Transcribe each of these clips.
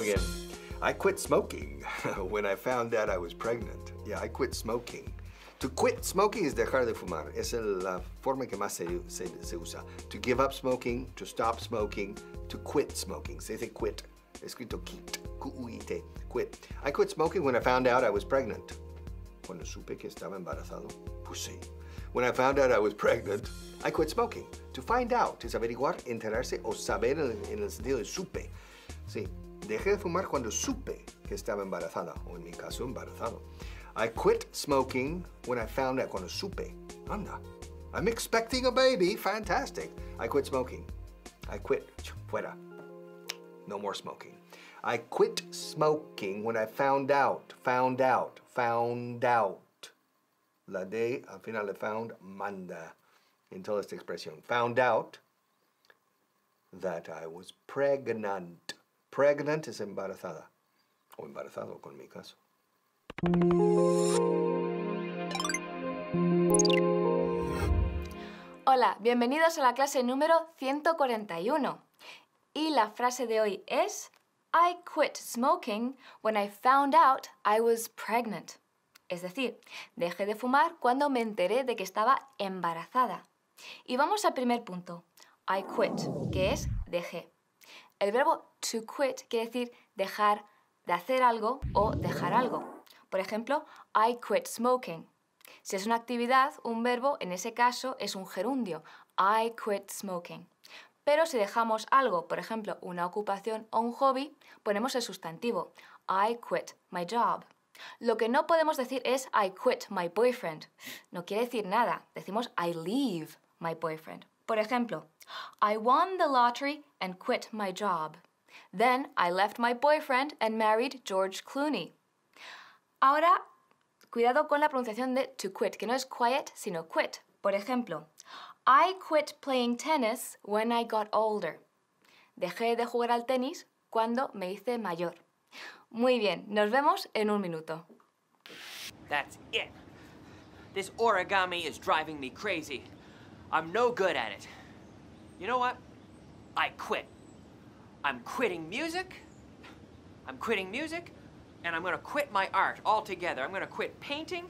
Again, I quit smoking when I found out I was pregnant. Yeah, I quit smoking. To quit smoking is dejar de fumar. Es la forma que más se, se, se, usa. To give up smoking, to stop smoking, to quit smoking. Se dice quit. Escrito quit. Q-U-I-T. Quit. I quit smoking when I found out I was pregnant. Cuando supe que estaba embarazado, puse. When I found out I was pregnant, I quit smoking. To find out es averiguar, enterarse o saber en el sentido de supe. Sí, dejé de fumar cuando supe que estaba embarazada, o en mi caso embarazado. I quit smoking when I found out, cuando supe. Anda, I'm expecting a baby, fantastic. I quit smoking. I quit, fuera. No more smoking. I quit smoking when I found out, found out, found out. La de al final le found manda en toda esta expresión. Found out that I was pregnant. Pregnant es embarazada. O embarazado, con mi caso. Hola, bienvenidos a la clase número 141. Y la frase de hoy es I quit smoking when I found out I was pregnant. Es decir, dejé de fumar cuando me enteré de que estaba embarazada. Y vamos al primer punto, I quit, que es dejé. El verbo to quit quiere decir dejar de hacer algo o dejar algo. Por ejemplo, I quit smoking. Si es una actividad, un verbo en ese caso es un gerundio. I quit smoking. Pero si dejamos algo, por ejemplo, una ocupación o un hobby, ponemos el sustantivo. I quit my job. Lo que no podemos decir es I quit my boyfriend. No quiere decir nada. Decimos I leave my boyfriend. Por ejemplo, I won the lottery and quit my job. Then I left my boyfriend and married George Clooney. Ahora, cuidado con la pronunciación de to quit, que no es quiet, sino quit. Por ejemplo, I quit playing tennis when I got older. Dejé de jugar al tenis cuando me hice mayor. Muy bien, nos vemos en un minuto. That's it. This origami is driving me crazy. I'm no good at it. You know what? I quit. I'm quitting music. I'm quitting music, and I'm gonna quit my art altogether. I'm gonna quit painting.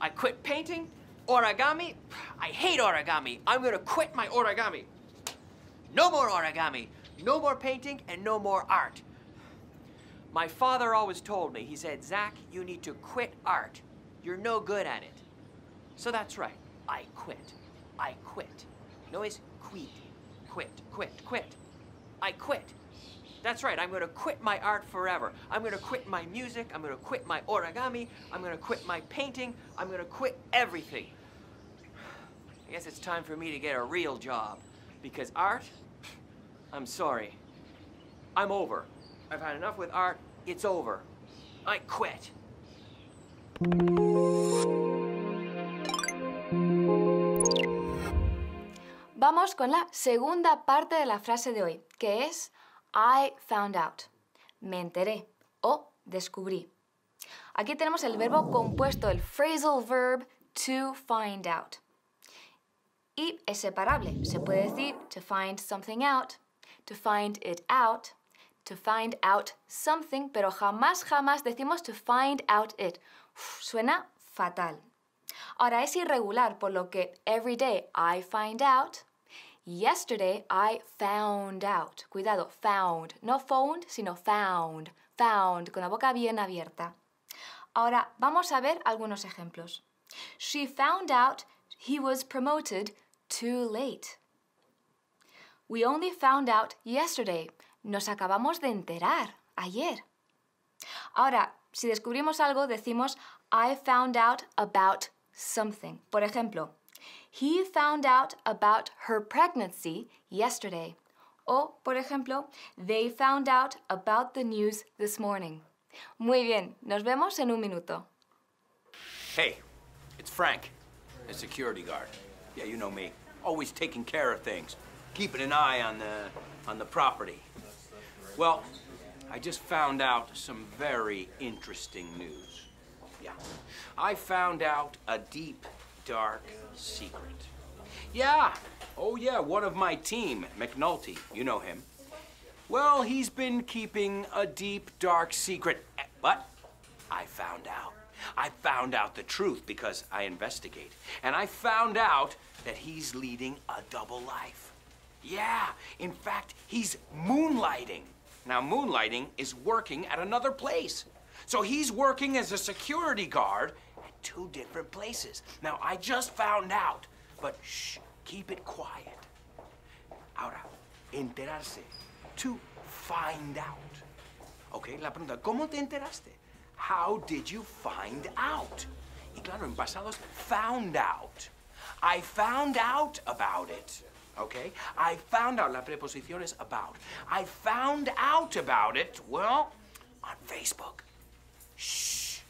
I quit painting. Origami. I hate origami. I'm gonna quit my origami. No more origami. No more painting and no more art. My father always told me, he said, Zach, you need to quit art. You're no good at it. So that's right. I quit. I quit. Noise, quit. Quit, quit, quit. I quit. That's right, I'm gonna quit my art forever. I'm gonna quit my music, I'm gonna quit my origami, I'm gonna quit my painting, I'm gonna quit everything. I guess it's time for me to get a real job. Because art, I'm sorry. I'm over. I've had enough with art, it's over. I quit. Vamos con la segunda parte de la frase de hoy, que es I found out. Me enteré o descubrí. Aquí tenemos el verbo compuesto, el phrasal verb to find out. Y es separable. Se puede decir to find something out, to find it out, to find out something, pero jamás, jamás decimos to find out it. suena fatal. Ahora es irregular, por lo que every day I find out. Yesterday I found out. Cuidado, found. No found, sino found. Found, con la boca bien abierta. Ahora vamos a ver algunos ejemplos. She found out he was promoted too late. We only found out yesterday. Nos acabamos de enterar ayer. Ahora, si descubrimos algo, decimos I found out about something. Por ejemplo, he found out about her pregnancy yesterday. O, por ejemplo, they found out about the news this morning. Muy bien, nos vemos en un minuto. Hey, it's Frank, a security guard. Yeah, you know me. Always taking care of things, keeping an eye on the on the property. Well, I just found out some very interesting news you. I found out a deep, dark secret. Yeah, oh yeah, one of my team, McNulty, you know him. Well, he's been keeping a deep, dark secret, but I found out. I found out the truth because I investigate. And I found out that he's leading a double life. Yeah, in fact, he's moonlighting. Now, moonlighting is working at another place. So he's working as a security guard at two different places. Now, I just found out, but shh, keep it quiet. Ahora, enterarse, to find out. Ok, la pregunta, ¿cómo te enteraste? How did you find out? Y claro, en pasados, found out. I found out about it. Okay? I found out. La preposición es about. I found out about it, well, on Facebook. Shh.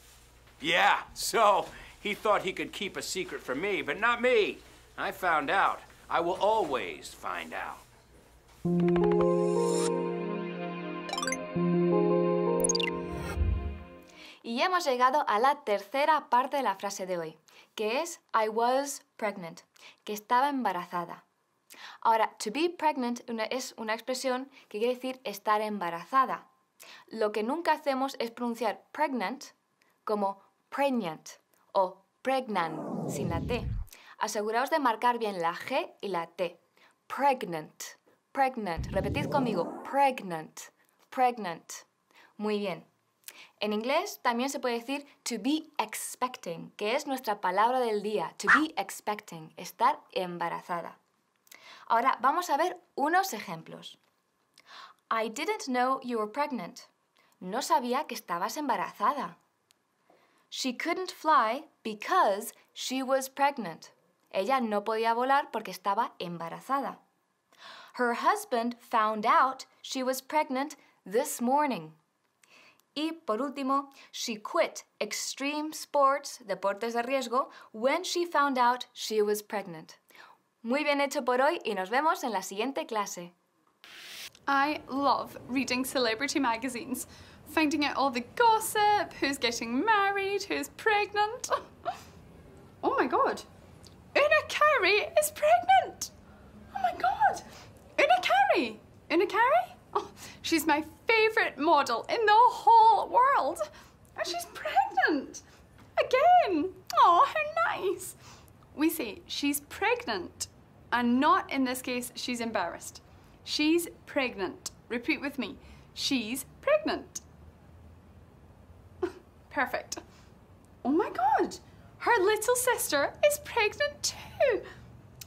Yeah, so he thought he could keep a secret from me, but not me. I found out. I will always find out. Y hemos llegado a la tercera parte de la frase de hoy, que es I was pregnant, que estaba embarazada. Ahora, to be pregnant es una expresión que quiere decir estar embarazada. Lo que nunca hacemos es pronunciar pregnant como pregnant o pregnant sin la T. Aseguraos de marcar bien la G y la T. Pregnant, pregnant. Repetid conmigo, pregnant, pregnant. Muy bien. En inglés también se puede decir to be expecting, que es nuestra palabra del día, to be expecting, estar embarazada. Ahora vamos a ver unos ejemplos. I didn't know you were pregnant. No sabía que estabas embarazada. She couldn't fly because she was pregnant. Ella no podía volar porque estaba embarazada. Her husband found out she was pregnant this morning. Y por último, she quit extreme sports, deportes de riesgo, when she found out she was pregnant. Muy bien hecho por hoy y nos vemos en la siguiente clase. I love reading celebrity magazines, finding out all the gossip, who's getting married, who's pregnant. oh my god, Una Carey is pregnant! Oh my god, Una Carey! Una Carey? Oh, she's my favourite model in the whole world. And she's pregnant! Again! Oh, how nice! We say she's pregnant, and not in this case, she's embarrassed. She's pregnant. Repeat with me. She's pregnant. Perfect. Oh my God, her little sister is pregnant too.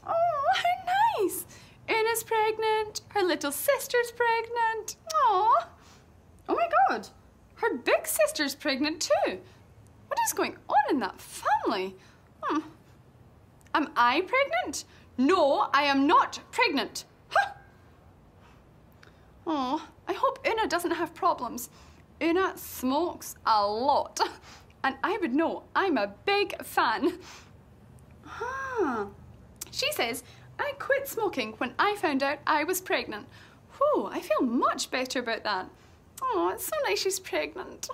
Oh, how nice. Una's pregnant, her little sister's pregnant. Aww. Oh my God, her big sister's pregnant too. What is going on in that family? Hmm. Am I pregnant? No, I am not pregnant. Oh, I hope Una doesn't have problems. Una smokes a lot. And I would know, I'm a big fan. Huh. She says, I quit smoking when I found out I was pregnant. Whew, I feel much better about that. Oh, it's so nice she's pregnant.